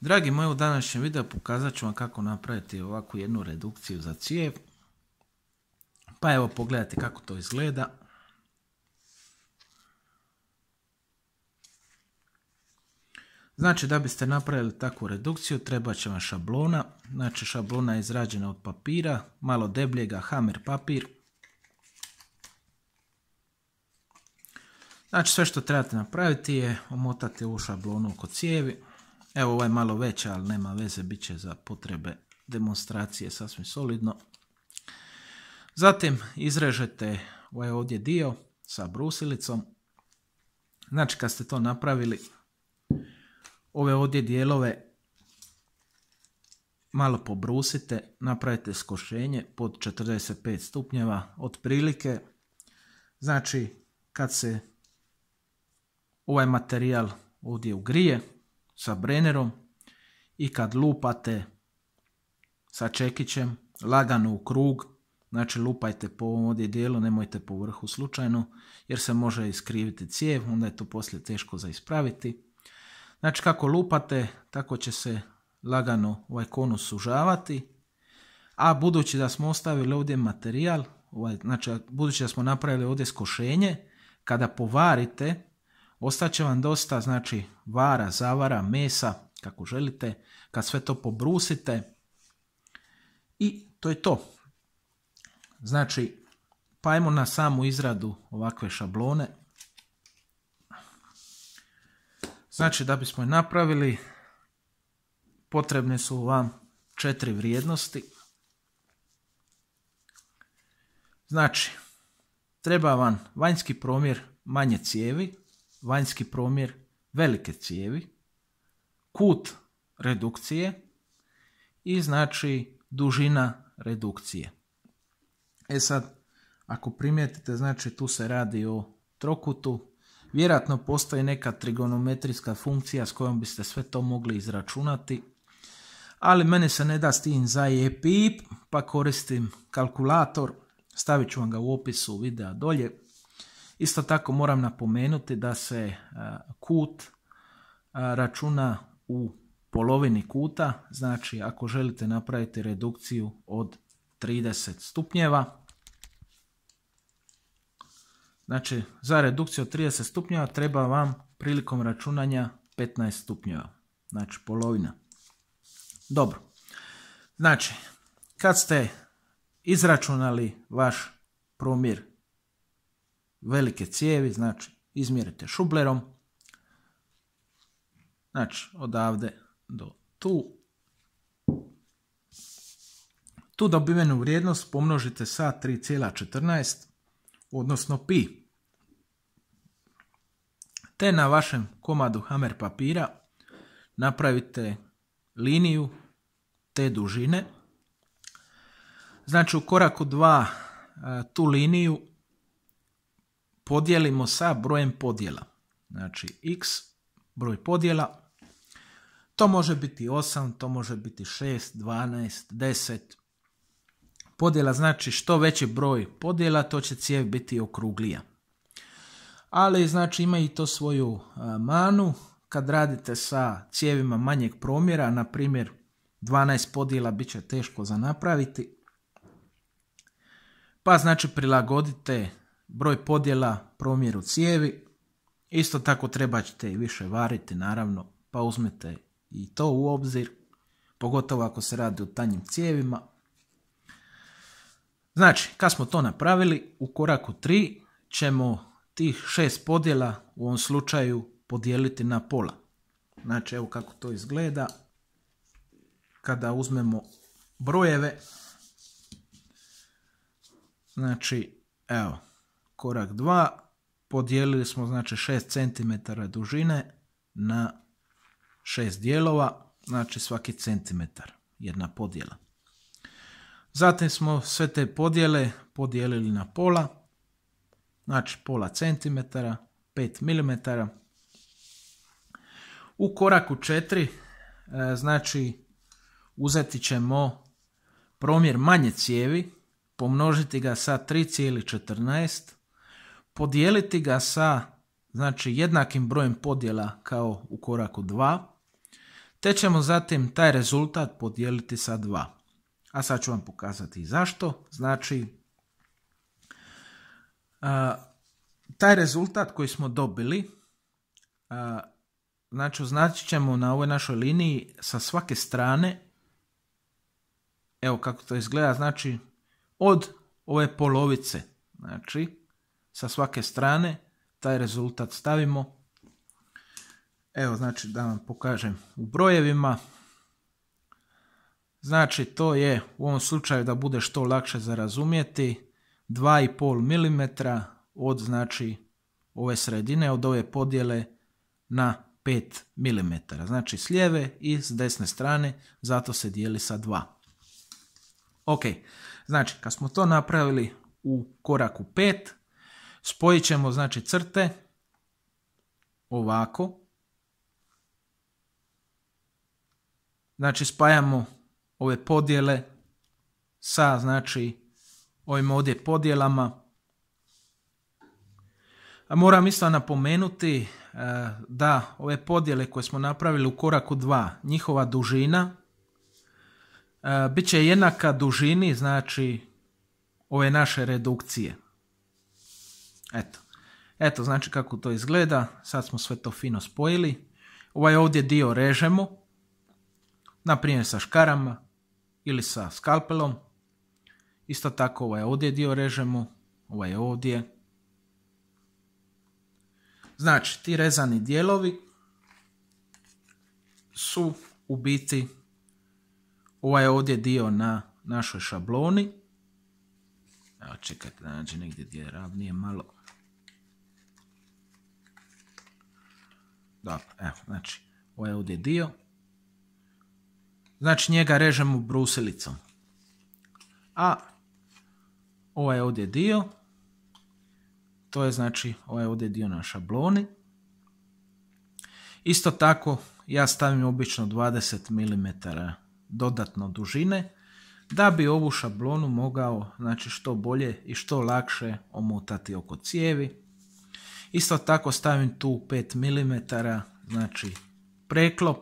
Dragi moji, u današnjem videu pokazat ću vam kako napraviti ovakvu jednu redukciju za cijev. Pa evo pogledajte kako to izgleda. Znači da biste napravili takvu redukciju treba će vam šablona. Znači šablona je izrađena od papira, malo debljega, hammer papir. Znači sve što trebate napraviti je omotati ovu šablonu oko cijevi. Evo ovaj malo veća, ali nema veze, bit će za potrebe demonstracije sasvim solidno. Zatim izrežete ovaj ovdje dio sa brusilicom. Znači kad ste to napravili, ove ovdje dijelove malo pobrusite, napravite skošenje pod 45 stupnjeva otprilike. Znači kad se ovaj materijal ovdje ugrije, sa brenerom i kad lupate sa čekićem lagano u krug, znači lupajte po ovom ovdje dijelu, nemojte po vrhu slučajno jer se može iskriviti cijev, onda je to poslije teško za ispraviti. Znači kako lupate, tako će se lagano ovaj konus sužavati, a budući da smo ostavili ovdje materijal, ovaj, znači budući da smo napravili ovdje skošenje, kada povarite Ostaće vam dosta, znači, vara, zavara, mesa, kako želite, kad sve to pobrusite. I to je to. Znači, pa ajmo na samu izradu ovakve šablone. Znači, da bismo je napravili, potrebne su vam četiri vrijednosti. Znači, treba vam vanjski promjer manje cijevi, vanjski promjer velike cijevi, kut redukcije i znači dužina redukcije. E sad, ako primijetite, znači tu se radi o trokutu, vjerojatno postoji neka trigonometrijska funkcija s kojom biste sve to mogli izračunati, ali meni se ne da s tim za EPIP, pa koristim kalkulator, stavit ću vam ga u opisu videa dolje. Isto tako moram napomenuti da se e, kut e, računa u polovini kuta, znači ako želite napraviti redukciju od 30 stupnjeva, znači za redukciju od 30 stupnjeva treba vam prilikom računanja 15 stupnjeva, znači polovina. Dobro, znači kad ste izračunali vaš promjer velike cijevi, znači izmjerite šublerom, znači odavde do tu. Tu dobivenu vrijednost pomnožite sa 3,14, odnosno pi. Te na vašem komadu hamer papira napravite liniju te dužine. Znači u koraku 2 e, tu liniju podijelimo sa brojem podjela. Znači x broj podjela, to može biti 8, to može biti 6, 12, 10. Podjela znači što veći broj podjela, to će cijev biti okruglija. Ali znači ima i to svoju manu. Kad radite sa cijevima manjeg promjera, na primjer 12 podjela bit će teško za napraviti. Pa znači prilagodite broj podjela, promjeru cijevi. Isto tako trebate i više variti naravno, pa uzmete i to u obzir, pogotovo ako se radi o tanjim cijevima. Znači, kad smo to napravili, u koraku 3 ćemo tih šest podjela u ovom slučaju podijeliti na pola. Znači, evo kako to izgleda. Kada uzmemo brojeve, znači, evo, korak 2 podijelili smo znači 6 cm dužine na 6 dijelova, znači svaki centimetar jedna podjela. Zatim smo sve te podjele podijelili na pola, znači pola centimetara, 5 mm. U koraku 4 e, znači uzeti ćemo promjer manje cijevi, pomnožiti ga sa 3,14 podijeliti ga sa znači jednakim brojem podjela kao u koraku 2, te ćemo zatim taj rezultat podijeliti sa 2. A sad ću vam pokazati zašto. Znači, taj rezultat koji smo dobili, znači označit ćemo na ovoj našoj liniji sa svake strane, evo kako to izgleda, znači od ove polovice, znači sa svake strane, taj rezultat stavimo. Evo, znači da vam pokažem u brojevima. Znači to je u ovom slučaju da bude što lakše za razumjeti 2,5 mm od znači ove sredine, od ove podjele na 5 mm. Znači s lijeve i s desne strane, zato se dijeli sa 2. Ok, znači kad smo to napravili u koraku 5, Spojit ćemo znači crte ovako. Znači spajamo ove podjele sa znači ovim ovdje podjelama. A moram isto napomenuti e, da ove podjele koje smo napravili u koraku 2, njihova dužina e, bit će jednaka dužini znači ove naše redukcije. Eto. Eto, znači kako to izgleda. Sad smo sve to fino spojili. Ovaj ovdje dio režemo. Naprimjer sa škarama ili sa skalpelom. Isto tako ovaj ovdje dio režemo. Ovaj ovdje. Znači, ti rezani dijelovi su u biti ovaj ovdje dio na našoj šabloni. Evo čekajte da nađe znači, negdje gdje je ravnije malo. Dobro, evo, znači, ovaj ovdje dio. Znači njega režemo brusilicom. A ovaj ovdje dio, to je znači ovaj ovdje dio na šabloni. Isto tako ja stavim obično 20 mm dodatno dužine da bi ovu šablonu mogao znači, što bolje i što lakše omotati oko cijevi. Isto tako stavim tu 5 mm znači, preklop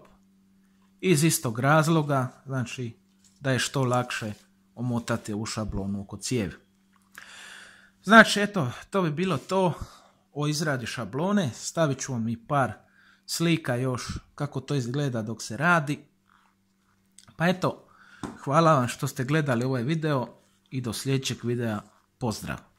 iz istog razloga znači, da je što lakše omotati ovu šablonu oko cijevi. Znači, eto, to bi bilo to o izradi šablone. Stavit ću vam i par slika još kako to izgleda dok se radi. Pa eto, Hvala vam što ste gledali ovaj video i do sljedećeg videa. Pozdrav!